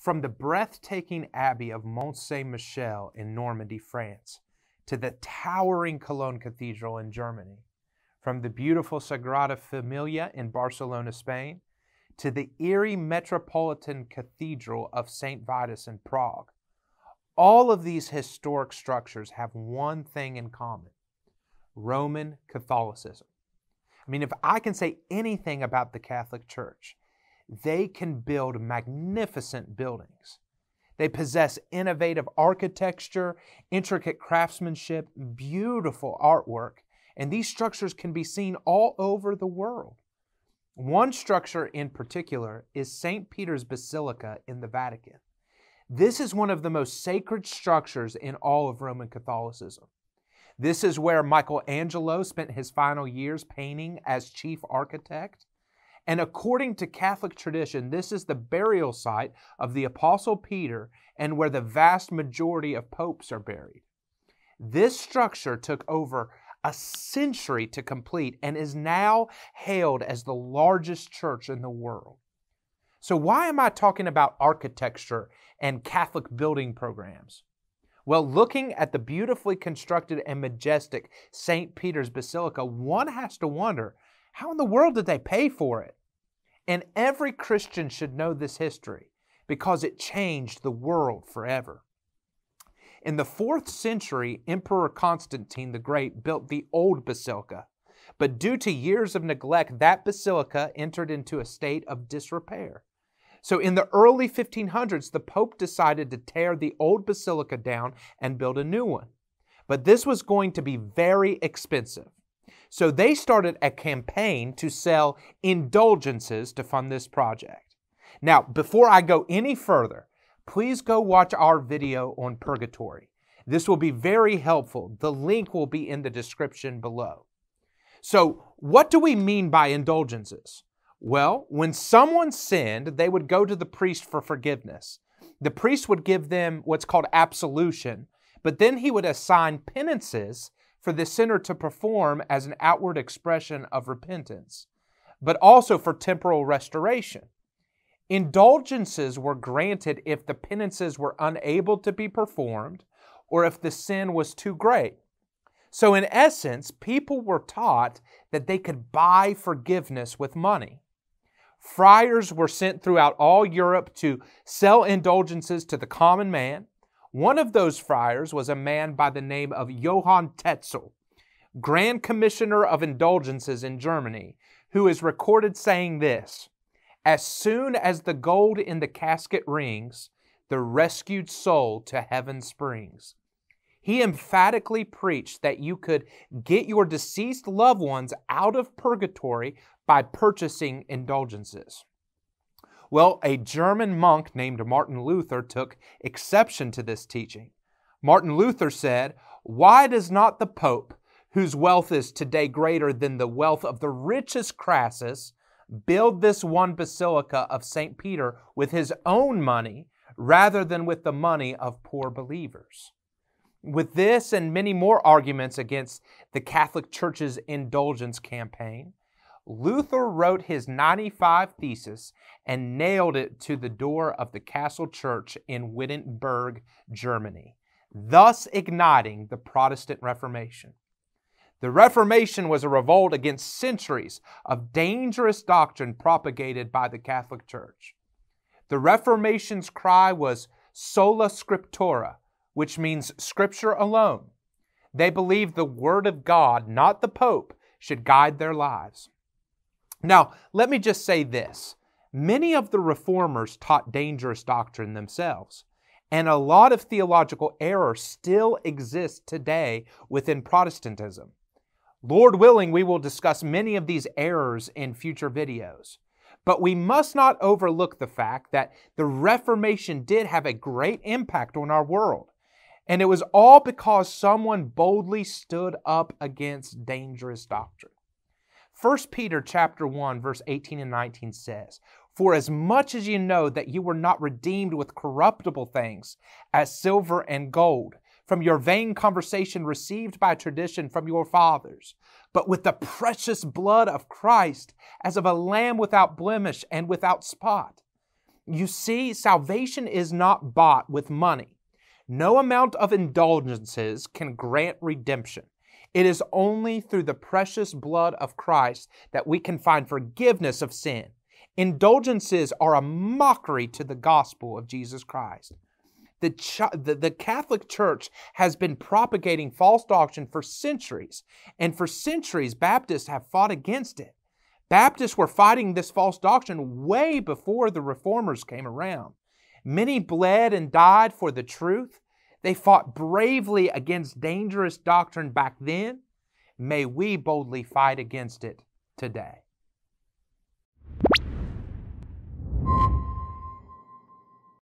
From the breathtaking abbey of Mont Saint Michel in Normandy, France, to the towering Cologne Cathedral in Germany, from the beautiful Sagrada Familia in Barcelona, Spain, to the eerie Metropolitan Cathedral of St. Vitus in Prague. All of these historic structures have one thing in common Roman Catholicism. I mean, if I can say anything about the Catholic Church, they can build magnificent buildings. They possess innovative architecture, intricate craftsmanship, beautiful artwork, and these structures can be seen all over the world. One structure in particular is St. Peter's Basilica in the Vatican. This is one of the most sacred structures in all of Roman Catholicism. This is where Michelangelo spent his final years painting as chief architect. And according to Catholic tradition, this is the burial site of the Apostle Peter and where the vast majority of popes are buried. This structure took over a century to complete and is now hailed as the largest church in the world. So, why am I talking about architecture and Catholic building programs? Well, looking at the beautifully constructed and majestic St. Peter's Basilica, one has to wonder how in the world did they pay for it? And every Christian should know this history because it changed the world forever. In the fourth century, Emperor Constantine the Great built the old basilica, but due to years of neglect, that basilica entered into a state of disrepair. So in the early 1500s, the Pope decided to tear the old basilica down and build a new one. But this was going to be very expensive. So they started a campaign to sell indulgences to fund this project. Now, before I go any further, please go watch our video on purgatory. This will be very helpful. The link will be in the description below. So, what do we mean by indulgences? Well, when someone sinned, they would go to the priest for forgiveness. The priest would give them what's called absolution, but then he would assign penances for the sinner to perform as an outward expression of repentance, but also for temporal restoration. Indulgences were granted if the penances were unable to be performed or if the sin was too great. So, in essence, people were taught that they could buy forgiveness with money. Friars were sent throughout all Europe to sell indulgences to the common man, one of those friars was a man by the name of Johann Tetzel, Grand Commissioner of Indulgences in Germany, who is recorded saying this As soon as the gold in the casket rings, the rescued soul to heaven springs. He emphatically preached that you could get your deceased loved ones out of purgatory by purchasing indulgences. Well, a German monk named Martin Luther took exception to this teaching. Martin Luther said, Why does not the Pope, whose wealth is today greater than the wealth of the richest Crassus, build this one basilica of St. Peter with his own money rather than with the money of poor believers? With this and many more arguments against the Catholic Church's indulgence campaign, Luther wrote his 95 Thesis and nailed it to the door of the Castle Church in Wittenberg, Germany, thus igniting the Protestant Reformation. The Reformation was a revolt against centuries of dangerous doctrine propagated by the Catholic Church. The Reformation's cry was sola scriptura, which means scripture alone. They believed the Word of God, not the Pope, should guide their lives. Now, let me just say this. Many of the reformers taught dangerous doctrine themselves, and a lot of theological error still exists today within Protestantism. Lord willing, we will discuss many of these errors in future videos. But we must not overlook the fact that the Reformation did have a great impact on our world. And it was all because someone boldly stood up against dangerous doctrine. 1 Peter chapter 1 verse 18 and 19 says, "For as much as you know that you were not redeemed with corruptible things, as silver and gold, from your vain conversation received by tradition from your fathers, but with the precious blood of Christ, as of a lamb without blemish and without spot." You see, salvation is not bought with money. No amount of indulgences can grant redemption. It is only through the precious blood of Christ that we can find forgiveness of sin. Indulgences are a mockery to the gospel of Jesus Christ. The, ch- the, the, Catholic Church has been propagating false doctrine for centuries, and for centuries, Baptists have fought against it. Baptists were fighting this false doctrine way before the reformers came around. Many bled and died for the truth, they fought bravely against dangerous doctrine back then. May we boldly fight against it today.